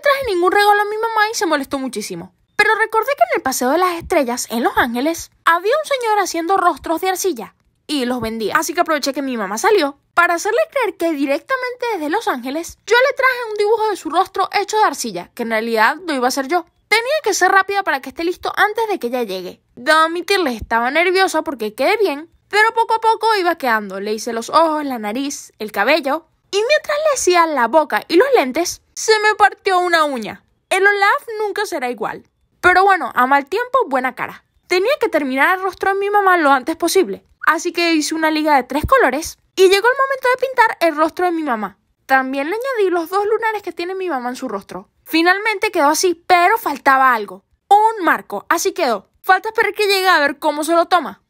traje ningún regalo a mi mamá y se molestó muchísimo. Pero recordé que en el Paseo de las Estrellas, en Los Ángeles, había un señor haciendo rostros de arcilla y los vendía. Así que aproveché que mi mamá salió para hacerle creer que directamente desde Los Ángeles yo le traje un dibujo de su rostro hecho de arcilla, que en realidad lo iba a hacer yo. Tenía que ser rápida para que esté listo antes de que ella llegue. De admitirles, estaba nerviosa porque quedé bien, pero poco a poco iba quedando. Le hice los ojos, la nariz, el cabello y mientras le hacía la boca y los lentes, se me partió una uña. El Olaf nunca será igual. Pero bueno, a mal tiempo, buena cara. Tenía que terminar el rostro de mi mamá lo antes posible. Así que hice una liga de tres colores y llegó el momento de pintar el rostro de mi mamá. También le añadí los dos lunares que tiene mi mamá en su rostro. Finalmente quedó así, pero faltaba algo. Un marco, así quedó. Falta esperar que llegue a ver cómo se lo toma.